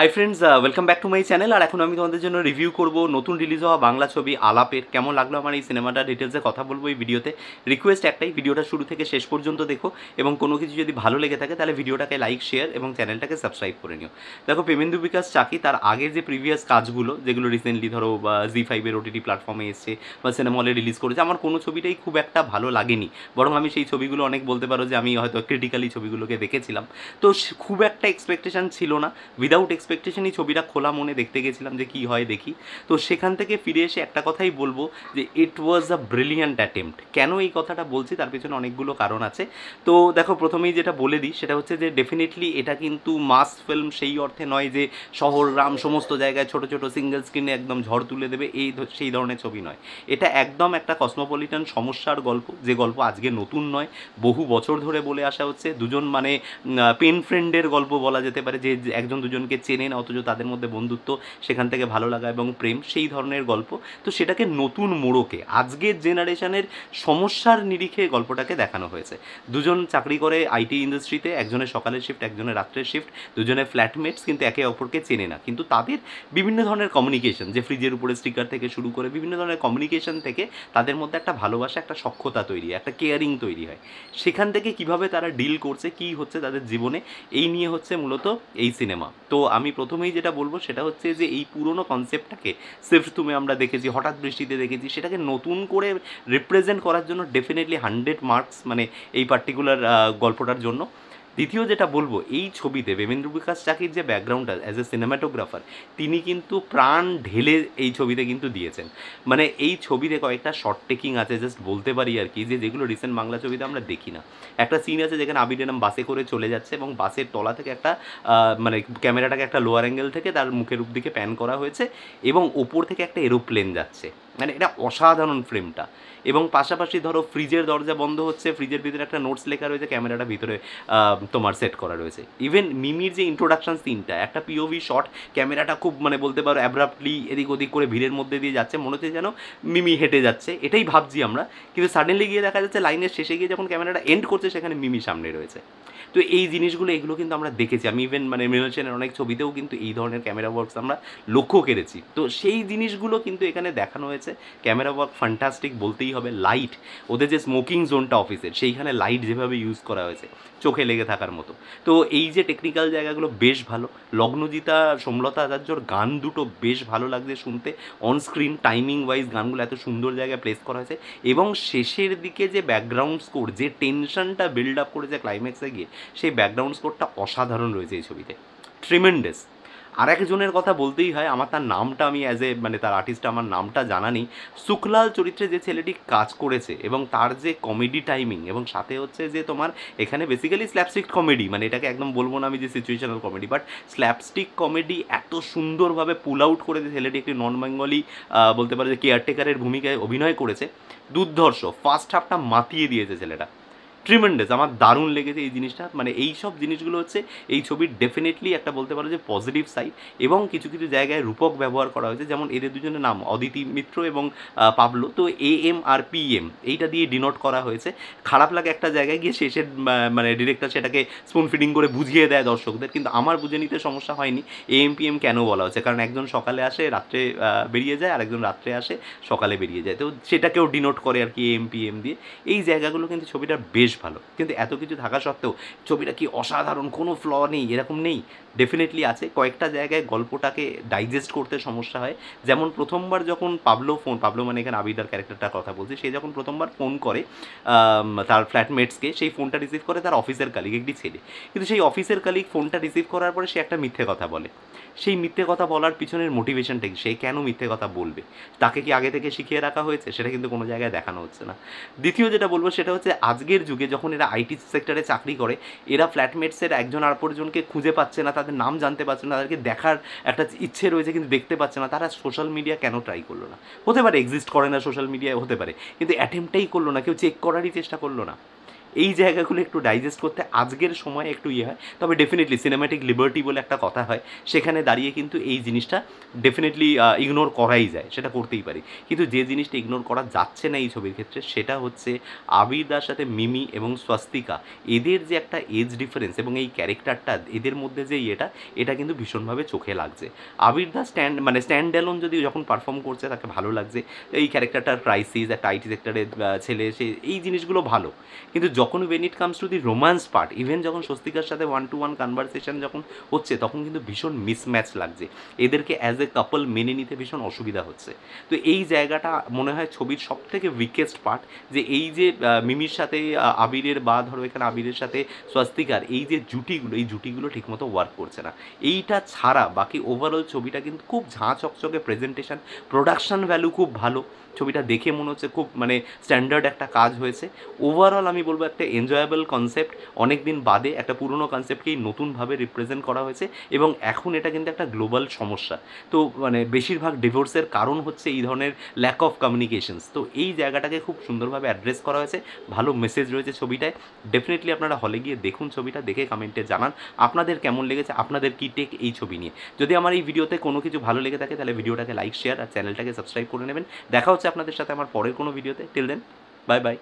high friends welcome back to my channel আর এখন আমি তোমাদের জন্য রিভিউ করব নতুন রিলিজ হওয়া বাংলা ছবি আলাপের কেমন লাগলো আমার এই সিনেমাটা ডিটেলসে কথা বলবো এই ভিডিওতে রিকোয়েস্ট একটাই ভিডিওটা শুরু থেকে শেষ পর্যন্ত দেখো এবং কোনো কিছু যদি ভালো লেগে থাকে তাহলে ভিডিওটাকে লাইক শেয়ার এবং চ্যানেলটাকে সাবস্ক্রাইব করে নিও দেখো পেমেন্দু বিকাশ চাকি তার আগের যে প্রিভিয়াস কাজগুলো যেগুলো রিসেন্টলি ধরো জি ফাইভের ওটিটি প্ল্যাটফর্মে এসছে বা সিনেমা হলে রিলিজ করেছে আমার কোনো ছবিটাই খুব একটা ভালো লাগেনি বরং আমি সেই ছবিগুলো অনেক বলতে পারো যে আমি হয়তো ক্রিটিক্যালি ছবিগুলোকে দেখেছিলাম তো খুব একটা এক্সপেকটেশান ছিল না উইদাউট এক্সপেকটেশনই ছবিটা খোলা মনে দেখতে গেছিলাম যে কি হয় দেখি তো সেখান থেকে ফিরে এসে একটা কথাই বলবো যে ইট ওয়াজ আ ব্রিলিয়ান্ট অ্যাটেম্পট কেন এই কথাটা বলছি তার পিছনে অনেকগুলো কারণ আছে তো দেখো প্রথমেই যেটা বলে দিই সেটা হচ্ছে যে ডেফিনেটলি এটা কিন্তু মাস ফিল্ম সেই অর্থে নয় যে শহর রাম সমস্ত জায়গায় ছোট ছোট সিঙ্গেল স্ক্রিনে একদম ঝড় তুলে দেবে এই সেই ধরনের ছবি নয় এটা একদম একটা কসমোপলিটন সমস্যার গল্প যে গল্প আজকে নতুন নয় বহু বছর ধরে বলে আসা হচ্ছে দুজন মানে পেন ফ্রেন্ডের গল্প বলা যেতে পারে যে একজন দুজনকে চেয়ে চেনেন অথচ তাদের মধ্যে বন্ধুত্ব সেখান থেকে ভালো লাগা এবং প্রেম সেই ধরনের গল্প তো সেটাকে নতুন মোড়কে আজকের জেনারেশনের সমস্যার নিরিখে গল্পটাকে দেখানো হয়েছে দুজন চাকরি করে আইটি ইন্ডাস্ট্রিতে একজনের সকালের শিফট একজনের রাত্রের শিফট দুজনে ফ্ল্যাটমেটস কিন্তু একে অপরকে চেনে না কিন্তু তাদের বিভিন্ন ধরনের কমিউনিকেশন যে ফ্রিজের উপরে স্টিকার থেকে শুরু করে বিভিন্ন ধরনের কমিউনিকেশন থেকে তাদের মধ্যে একটা ভালোবাসা একটা সক্ষতা তৈরি একটা কেয়ারিং তৈরি হয় সেখান থেকে কিভাবে তারা ডিল করছে কি হচ্ছে তাদের জীবনে এই নিয়ে হচ্ছে মূলত এই সিনেমা তো আমি প্রথমেই যেটা বলবো সেটা হচ্ছে যে এই পুরনো কনসেপ্টটাকে সেফ তুমি আমরা দেখেছি হঠাৎ বৃষ্টিতে দেখেছি সেটাকে নতুন করে রিপ্রেজেন্ট করার জন্য ডেফিনেটলি হান্ড্রেড মার্কস মানে এই পার্টিকুলার গল্পটার জন্য দ্বিতীয় যেটা বলবো এই ছবিতে বেবেন্দ্র বিকাশ চাকির যে ব্যাকগ্রাউন্ডটা অ্যাজ এ সিনেমাটোগ্রাফার তিনি কিন্তু প্রাণ ঢেলে এই ছবিতে কিন্তু দিয়েছেন মানে এই ছবিতে কয়েকটা শর্ট টেকিং আছে জাস্ট বলতে পারি আর কি যে যেগুলো রিসেন্ট বাংলা ছবিতে আমরা দেখি না একটা সিন আছে যেখানে আবির এনাম বাসে করে চলে যাচ্ছে এবং বাসের তলা থেকে একটা মানে ক্যামেরাটাকে একটা লোয়ার অ্যাঙ্গেল থেকে তার মুখের দিকে প্যান করা হয়েছে এবং ওপর থেকে একটা এরোপ্লেন যাচ্ছে মানে এটা অসাধারণ ফ্রেমটা এবং পাশাপাশি ধরো ফ্রিজের দরজা বন্ধ হচ্ছে ফ্রিজের ভিতরে একটা নোটস লেখা রয়েছে ক্যামেরাটা ভিতরে তোমার সেট করা রয়েছে ইভেন মিমির যে ইন্ট্রোডাকশন সিনটা একটা পিওভি শট ক্যামেরাটা খুব মানে বলতে পারো অ্যাব্রাপ্টলি এদিক ওদিক করে ভিড়ের মধ্যে দিয়ে যাচ্ছে মনে হচ্ছে যেন মিমি হেঁটে যাচ্ছে এটাই ভাবছি আমরা কিন্তু সাডেনলি গিয়ে দেখা যাচ্ছে লাইনের শেষে গিয়ে যখন ক্যামেরাটা এন্ড করছে সেখানে মিমি সামনে রয়েছে তো এই জিনিসগুলো এগুলো কিন্তু আমরা দেখেছি আমি ইভেন মানে মৃণাল সেনের অনেক ছবিতেও কিন্তু এই ধরনের ক্যামেরা ওয়ার্কস আমরা লক্ষ্য করেছি তো সেই জিনিসগুলো কিন্তু এখানে দেখানো হয়েছে ক্যামেরা ওয়ার্ক ফ্যান্টাস্টিক বলতেই হবে লাইট ওদের যে স্মোকিং জোনটা অফিসের সেইখানে লাইট যেভাবে ইউজ করা হয়েছে চোখে লেগে থাকার মতো তো এই যে টেকনিক্যাল জায়গাগুলো বেশ ভালো লগ্নজিতা সোমলতা আচার্যর গান দুটো বেশ ভালো লাগছে শুনতে অন স্ক্রিন টাইমিং ওয়াইজ গানগুলো এত সুন্দর জায়গায় প্লেস করা হয়েছে এবং শেষের দিকে যে ব্যাকগ্রাউন্ড স্কোর যে টেনশনটা বিল্ড আপ করেছে ক্লাইম্যাক্সে গিয়ে সেই ব্যাকগ্রাউন্ড স্কোরটা অসাধারণ রয়েছে এই ছবিতে ট্রিমেন্ডেস আর একজনের কথা বলতেই হয় আমার তার নামটা আমি অ্যাজ এ মানে তার আর্টিস্ট আমার নামটা জানা নেই সুখলাল চরিত্রে যে ছেলেটি কাজ করেছে এবং তার যে কমেডি টাইমিং এবং সাথে হচ্ছে যে তোমার এখানে বেসিক্যালি স্ল্যাপস্টিক কমেডি মানে এটাকে একদম বলবো না আমি যে situational comedy but slapstick comedy এত সুন্দরভাবে পুল আউট করে যে ছেলেটি একটি নন বেঙ্গলি বলতে পারে যে কেয়ারটেকারের ভূমিকায় অভিনয় করেছে দুর্ধর্ষ ফার্স্ট হাফটা মাতিয়ে দিয়েছে ছেলেটা ট্রিমেন্ডেস আমার দারুণ লেগেছে এই জিনিসটা মানে এই সব জিনিসগুলো হচ্ছে এই ছবির ডেফিনেটলি একটা বলতে পারো যে পজিটিভ সাইড এবং কিছু কিছু জায়গায় রূপক ব্যবহার করা হয়েছে যেমন এদের দুজনের নাম অদিতি মিত্র এবং পাবলো তো এ এম আর পি এম এইটা দিয়ে ডিনোট করা হয়েছে খারাপ লাগে একটা জায়গায় গিয়ে শেষের মানে ডিরেক্টর সেটাকে স্পুন ফিডিং করে বুঝিয়ে দেয় দর্শকদের কিন্তু আমার বুঝে নিতে সমস্যা হয়নি এ এম পি এম কেন বলা হচ্ছে কারণ একজন সকালে আসে রাত্রে বেরিয়ে যায় আর একজন রাত্রে আসে সকালে বেরিয়ে যায় তো সেটাকেও ডিনোট করে আর কি এ এম পি এম দিয়ে এই জায়গাগুলো কিন্তু ছবিটা বেশ ভালো কিন্তু এত কিছু থাকা সত্ত্বেও ছবিটা কি অসাধারণ কোনো ফ্ল নেই এরকম নেই ডেফিনেটলি আছে কয়েকটা জায়গায় গল্পটাকে ডাইজেস্ট করতে সমস্যা হয় যেমন প্রথমবার যখন পাবলো ফোন পাবলো মানে এখানে আবিদার ক্যারেক্টারটার কথা বলছি সে যখন প্রথমবার ফোন করে তার ফ্ল্যাটমেটসকে সেই ফোনটা রিসিভ করে তার অফিসের কালিগ একটি ছেলে কিন্তু সেই অফিসের কালিগ ফোনটা রিসিভ করার পরে সে একটা মিথ্যে কথা বলে সেই মিথ্যে কথা বলার পিছনের মোটিভেশনটা কি সে কেন মিথ্যে কথা বলবে তাকে কি আগে থেকে শিখিয়ে রাখা হয়েছে সেটা কিন্তু কোনো জায়গায় দেখানো হচ্ছে না দ্বিতীয় যেটা বলবো সেটা হচ্ছে আজকের যুগে যুগে যখন এরা আইটি সেক্টরে চাকরি করে এরা ফ্ল্যাটমেটসের একজন আরপরজনকে খুঁজে পাচ্ছে না তাদের নাম জানতে পারছে না তাদেরকে দেখার একটা ইচ্ছে রয়েছে কিন্তু দেখতে পাচ্ছে না তারা সোশ্যাল মিডিয়া কেন ট্রাই করলো না হতে পারে এক্সিস্ট করে না সোশ্যাল মিডিয়ায় হতে পারে কিন্তু অ্যাটেম্পটাই করলো না কেউ চেক করারই চেষ্টা করলো না এই জায়গাগুলো একটু ডাইজেস্ট করতে আজকের সময় একটু ইয়ে হয় তবে ডেফিনেটলি সিনেম্যাটিক লিবার্টি বলে একটা কথা হয় সেখানে দাঁড়িয়ে কিন্তু এই জিনিসটা ডেফিনেটলি ইগনোর করাই যায় সেটা করতেই পারি কিন্তু যে জিনিসটা ইগনোর করা যাচ্ছে না এই ছবির ক্ষেত্রে সেটা হচ্ছে আবিদার সাথে মিমি এবং স্বস্তিকা এদের যে একটা এজ ডিফারেন্স এবং এই ক্যারেক্টারটা এদের মধ্যে যে ইয়েটা এটা কিন্তু ভীষণভাবে চোখে লাগছে আবিরদা স্ট্যান্ড মানে স্ট্যান্ড অ্যালোন যদি যখন পারফর্ম করছে তাকে ভালো লাগছে এই ক্যারেক্টারটার ক্রাইসিস একটা আইটি সেক্টরের ছেলে সে এই জিনিসগুলো ভালো কিন্তু যখন when it comes to the romance part even যখন স্বস্তিকার সাথে ওয়ান টু ওয়ান কনভারসেশন যখন হচ্ছে তখন কিন্তু ভীষণ মিসম্যাচ লাগছে এদেরকে অ্যাজ এ কাপল মেনে নিতে ভীষণ অসুবিধা হচ্ছে তো এই জায়গাটা মনে হয় ছবির সব থেকে উইকেস্ট পার্ট যে এই যে মিমির সাথে আবিরের বা ধরো এখানে আবিরের সাথে স্বস্তিকার এই যে জুটিগুলো এই জুটিগুলো ঠিকমতো ওয়ার্ক করছে না এইটা ছাড়া বাকি ওভারঅল ছবিটা কিন্তু খুব ঝাঁ চকচকে প্রেজেন্টেশন প্রোডাকশান ভ্যালু খুব ভালো ছবিটা দেখে মনে হচ্ছে খুব মানে স্ট্যান্ডার্ড একটা কাজ হয়েছে ওভারঅল আমি বলবো একটা এনজয়েবল কনসেপ্ট অনেক দিন বাদে একটা পুরনো কনসেপ্টকেই নতুনভাবে রিপ্রেজেন্ট করা হয়েছে এবং এখন এটা কিন্তু একটা গ্লোবাল সমস্যা তো মানে বেশিরভাগ ডিভোর্সের কারণ হচ্ছে এই ধরনের ল্যাক অফ কমিউনিকেশনস তো এই জায়গাটাকে খুব সুন্দরভাবে অ্যাড্রেস করা হয়েছে ভালো মেসেজ রয়েছে ছবিটায় ডেফিনেটলি আপনারা হলে গিয়ে দেখুন ছবিটা দেখে কমেন্টে জানান আপনাদের কেমন লেগেছে আপনাদের কি টেক এই ছবি নিয়ে যদি আমার এই ভিডিওতে কোনো কিছু ভালো লেগে থাকে তাহলে ভিডিওটাকে লাইক শেয়ার আর চ্যানেলটাকে সাবস্ক্রাইব করে নেবেন দেখা হচ্ছে আপনাদের সাথে আমার পরের কোনো ভিডিওতে টিল দেন বাই বাই